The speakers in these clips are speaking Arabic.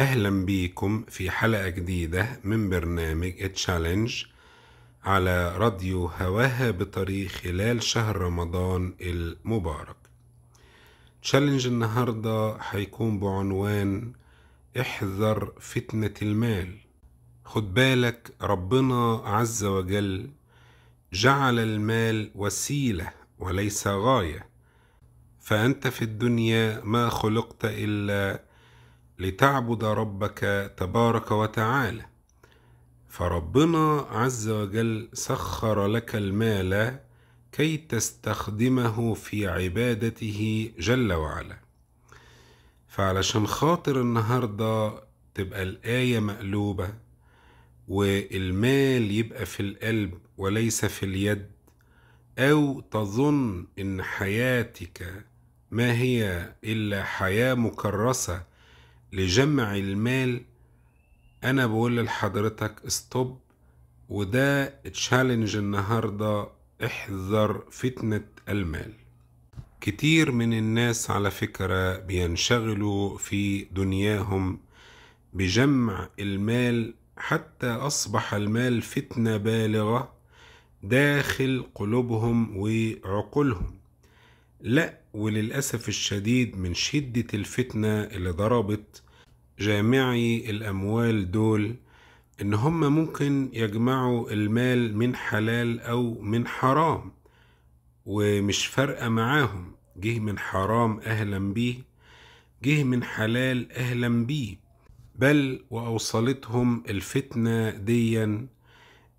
أهلا بيكم في حلقة جديدة من برنامج التشالنج على راديو هواها بطريق خلال شهر رمضان المبارك تشالنج النهاردة هيكون بعنوان احذر فتنة المال خد بالك ربنا عز وجل جعل المال وسيلة وليس غاية فأنت في الدنيا ما خلقت إلا لتعبد ربك تبارك وتعالى فربنا عز وجل سخر لك المال كي تستخدمه في عبادته جل وعلا فعلشان خاطر النهارده تبقى الايه مقلوبه والمال يبقى في القلب وليس في اليد او تظن ان حياتك ما هي الا حياه مكرسه لجمع المال انا بقول لحضرتك ستوب وده تشالنج النهارده احذر فتنة المال كتير من الناس على فكرة بينشغلوا في دنياهم بجمع المال حتى أصبح المال فتنة بالغة داخل قلوبهم وعقولهم لا وللأسف الشديد من شدة الفتنة اللي ضربت جامعي الأموال دول إن هم ممكن يجمعوا المال من حلال أو من حرام ومش فارقة معاهم جه من حرام أهلا بيه جه من حلال أهلا بيه بل وأوصلتهم الفتنة ديا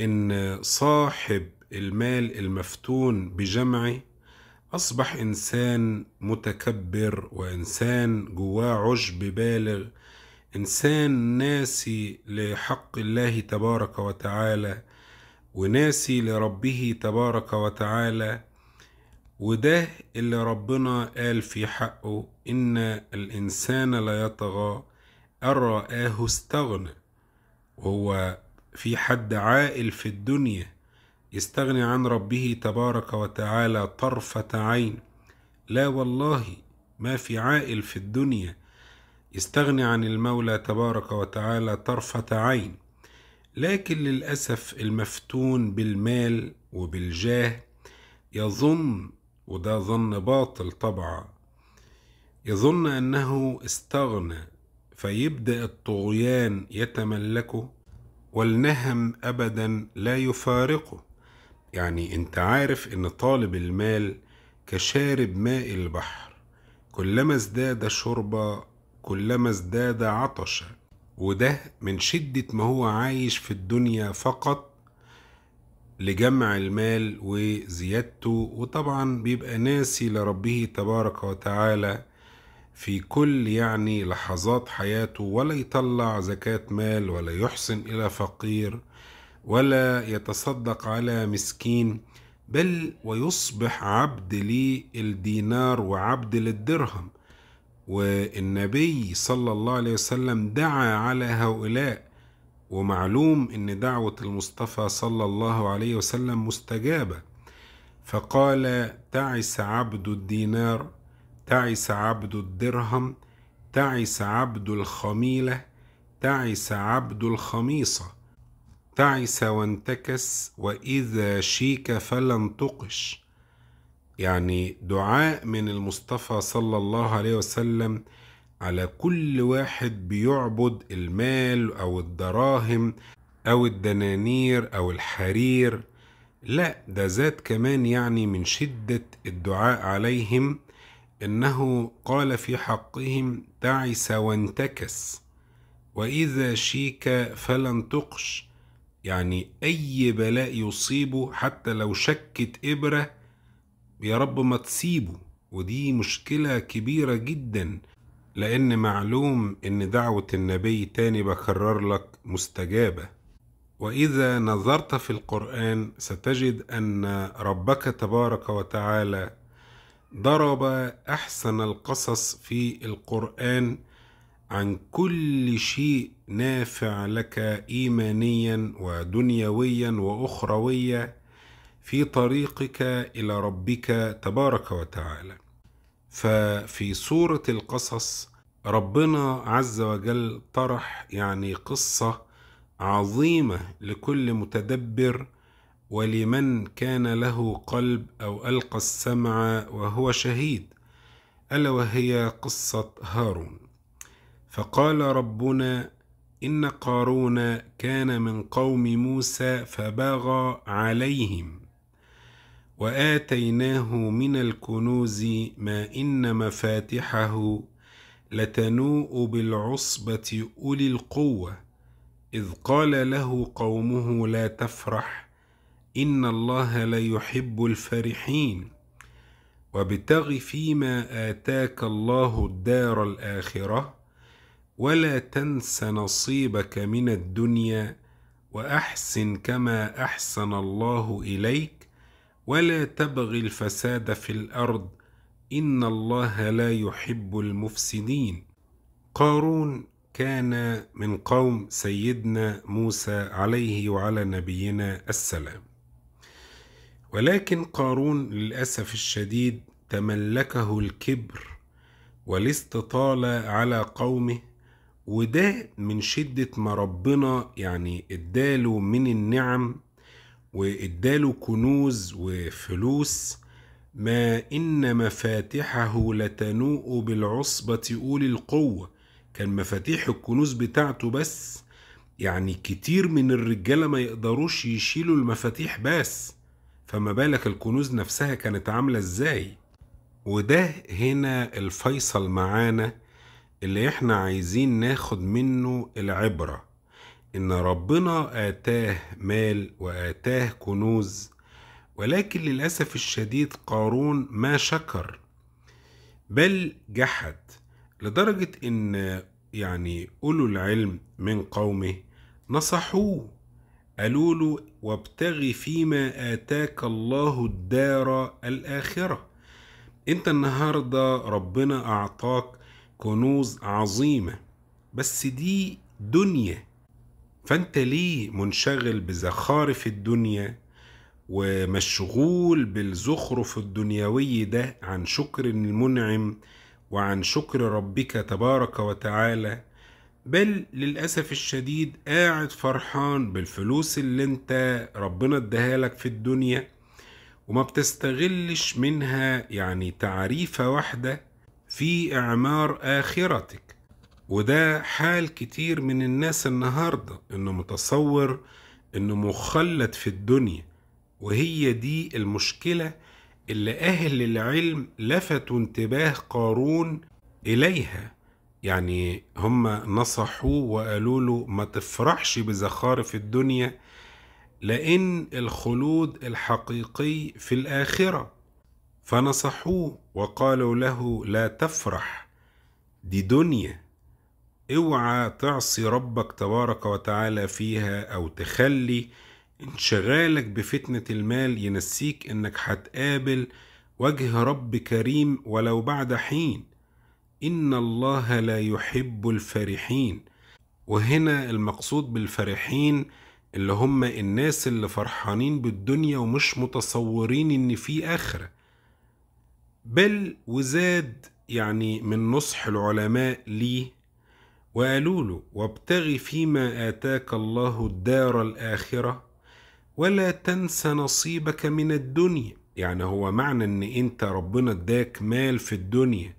إن صاحب المال المفتون بجمعه أصبح إنسان متكبر وإنسان جواه عجب بالغ إنسان ناسي لحق الله تبارك وتعالى وناسي لربه تبارك وتعالى وده اللي ربنا قال في حقه إن الإنسان ليطغى أن رآه استغنى هو في حد عاقل في الدنيا يستغني عن ربه تبارك وتعالى طرفة عين لا والله ما في عائل في الدنيا يستغني عن المولى تبارك وتعالى طرفة عين لكن للأسف المفتون بالمال وبالجاه يظن وده ظن باطل طبعا يظن أنه استغنى فيبدأ الطغيان يتملكه والنهم أبدا لا يفارقه يعني انت عارف ان طالب المال كشارب ماء البحر كلما ازداد شربة كلما ازداد عطشا وده من شدة ما هو عايش في الدنيا فقط لجمع المال وزيادته وطبعا بيبقى ناسي لربه تبارك وتعالى في كل يعني لحظات حياته ولا يطلع زكاة مال ولا يحسن إلى فقير ولا يتصدق على مسكين بل ويصبح عبد للدينار وعبد للدرهم والنبي صلى الله عليه وسلم دعا على هؤلاء ومعلوم ان دعوه المصطفى صلى الله عليه وسلم مستجابه فقال تعس عبد الدينار تعس عبد الدرهم تعس عبد الخميله تعس عبد الخميصه تعس وانتكس وإذا شيك فلن تقش يعني دعاء من المصطفى صلى الله عليه وسلم على كل واحد بيعبد المال أو الدراهم أو الدنانير أو الحرير لا ده زاد كمان يعني من شدة الدعاء عليهم إنه قال في حقهم تعس وانتكس وإذا شيك فلن تقش يعني أي بلاء يصيبه حتى لو شكت إبرة يا رب ما تصيبه ودي مشكلة كبيرة جدا لأن معلوم إن دعوة النبي تاني بكرر لك مستجابة وإذا نظرت في القرآن ستجد أن ربك تبارك وتعالى ضرب أحسن القصص في القرآن عن كل شيء نافع لك ايمانيا ودنيويا واخرويا في طريقك الى ربك تبارك وتعالى ففي سوره القصص ربنا عز وجل طرح يعني قصه عظيمه لكل متدبر ولمن كان له قلب او القى السمع وهو شهيد الا وهي قصه هارون فقال ربنا إن قارون كان من قوم موسى فبغى عليهم وآتيناه من الكنوز ما إن مفاتحه لتنوء بالعصبة أولي القوة إذ قال له قومه لا تفرح إن الله لا يحب الفرحين وابتغ فيما آتاك الله الدار الآخرة ولا تنس نصيبك من الدنيا واحسن كما احسن الله اليك ولا تبغ الفساد في الارض ان الله لا يحب المفسدين قارون كان من قوم سيدنا موسى عليه وعلى نبينا السلام ولكن قارون للاسف الشديد تملكه الكبر والاستطاله على قومه وده من شدة ما ربنا يعني اداله من النعم واداله كنوز وفلوس ما إن مفاتحه لتنوء بالعصبة أولي القوة كان مفاتيح الكنوز بتاعته بس يعني كتير من الرجالة ما يقدروش يشيلوا المفاتيح بس فما بالك الكنوز نفسها كانت عاملة ازاي وده هنا الفيصل معانا اللي احنا عايزين ناخد منه العبرة إن ربنا آتاه مال وآتاه كنوز ولكن للأسف الشديد قارون ما شكر بل جحد لدرجة إن يعني أولو العلم من قومه نصحوه قالوا له وابتغ فيما آتاك الله الدار الآخرة أنت النهاردة ربنا أعطاك كنوز عظيمه بس دي دنيا فانت ليه منشغل بزخارف الدنيا ومشغول بالزخرف الدنيوي ده عن شكر المنعم وعن شكر ربك تبارك وتعالى بل للأسف الشديد قاعد فرحان بالفلوس اللي انت ربنا ادهالك في الدنيا وما بتستغلش منها يعني تعريفة واحدة في إعمار آخرتك وده حال كتير من الناس النهاردة إنه متصور إنه مخلد في الدنيا وهي دي المشكلة اللي أهل العلم لفتوا انتباه قارون إليها يعني هم نصحوه وقالوا له ما تفرحش بزخارف الدنيا لأن الخلود الحقيقي في الآخرة فنصحوه وقالوا له لا تفرح دي دنيا اوعى تعصي ربك تبارك وتعالى فيها او تخلي انشغالك بفتنة المال ينسيك انك هتقابل وجه رب كريم ولو بعد حين ان الله لا يحب الفرحين وهنا المقصود بالفرحين اللي هم الناس اللي فرحانين بالدنيا ومش متصورين ان في اخره بل وزاد يعني من نصح العلماء ليه وقالوا له وابتغ فيما آتاك الله الدار الآخرة ولا تنس نصيبك من الدنيا يعني هو معنى ان انت ربنا اداك مال في الدنيا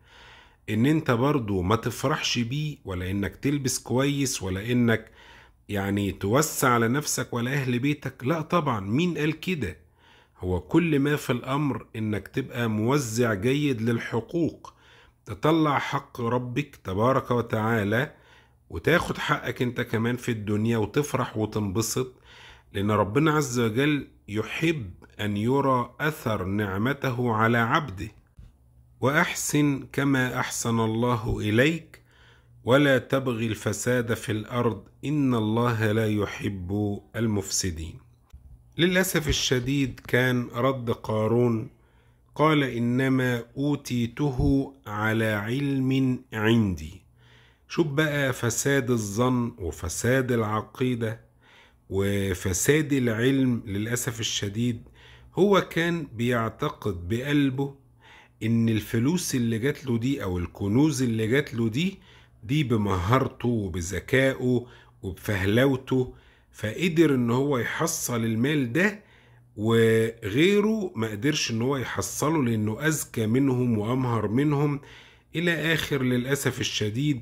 ان انت برضو ما تفرحش بيه ولا انك تلبس كويس ولا انك يعني توسع على نفسك ولا اهل بيتك لا طبعا مين قال كده هو كل ما في الأمر إنك تبقى موزع جيد للحقوق تطلع حق ربك تبارك وتعالى وتاخد حقك انت كمان في الدنيا وتفرح وتنبسط لأن ربنا عز وجل يحب أن يرى أثر نعمته على عبده وأحسن كما أحسن الله إليك ولا تبغي الفساد في الأرض إن الله لا يحب المفسدين للأسف الشديد كان رد قارون قال إنما أوتيته على علم عندي شوف بقى فساد الظن وفساد العقيدة وفساد العلم للأسف الشديد هو كان بيعتقد بقلبه إن الفلوس اللي جات له دي أو الكنوز اللي جات له دي دي بمهارته وبذكائه وبفهلوته فقدر ان هو يحصل المال ده وغيره ما قدرش ان هو يحصله لانه اذكى منهم وامهر منهم الى اخر للاسف الشديد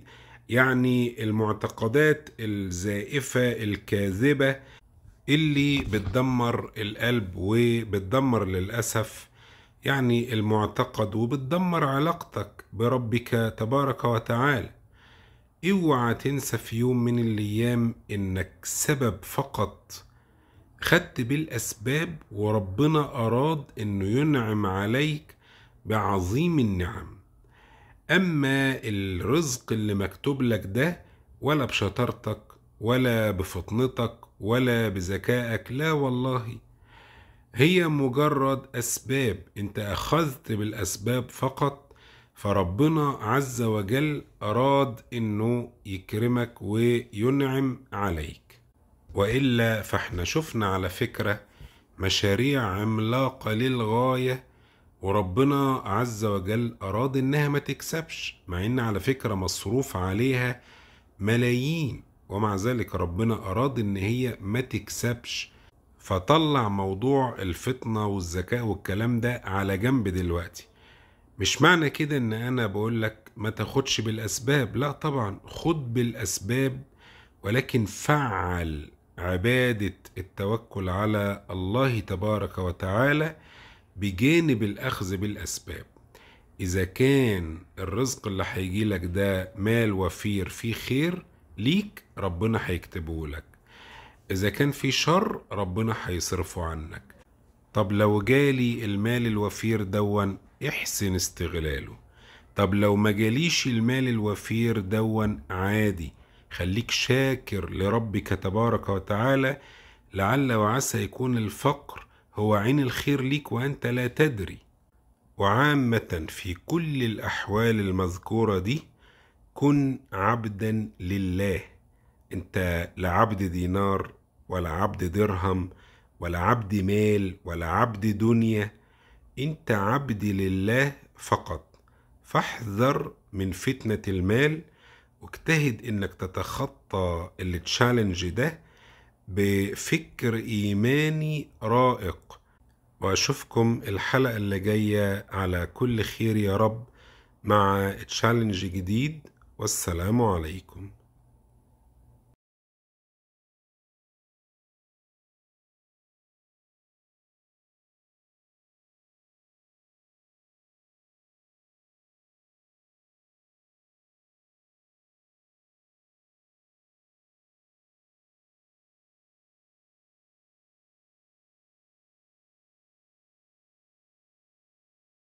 يعني المعتقدات الزائفه الكاذبه اللي بتدمر القلب وبتدمر للاسف يعني المعتقد وبتدمر علاقتك بربك تبارك وتعالى اوعى تنسى في يوم من الايام انك سبب فقط خدت بالاسباب وربنا اراد انه ينعم عليك بعظيم النعم اما الرزق اللي مكتوب لك ده ولا بشطارتك ولا بفطنتك ولا بذكائك لا والله هي مجرد اسباب انت اخذت بالاسباب فقط فربنا عز وجل أراد إنه يكرمك وينعم عليك وإلا فإحنا شفنا على فكرة مشاريع عملاقة للغاية وربنا عز وجل أراد إنها ما تكسبش مع إن على فكرة مصروف عليها ملايين ومع ذلك ربنا أراد إن هي ما تكسبش فطلع موضوع الفطنة والذكاء والكلام ده على جنب دلوقتي مش معنى كده ان انا بقول لك ما تاخدش بالاسباب لا طبعا خد بالاسباب ولكن فعل عبادة التوكل على الله تبارك وتعالى بجانب الأخذ بالأسباب إذا كان الرزق اللي هيجي لك ده مال وفير فيه خير ليك ربنا هيكتبه لك إذا كان في شر ربنا هيصرفه عنك طب لو جالي المال الوفير دون احسن استغلاله طب لو ما جاليش المال الوفير دوا عادي خليك شاكر لربك تبارك وتعالى لعل وعسى يكون الفقر هو عين الخير ليك وأنت لا تدري وعامة في كل الأحوال المذكورة دي كن عبدا لله أنت لا عبد دينار ولا عبد درهم ولا عبد مال ولا عبد دنيا أنت عبد لله فقط فاحذر من فتنة المال واجتهد إنك تتخطى التشالنج ده بفكر إيماني رائق وأشوفكم الحلقة اللي جاية على كل خير يا رب مع تشالنج جديد والسلام عليكم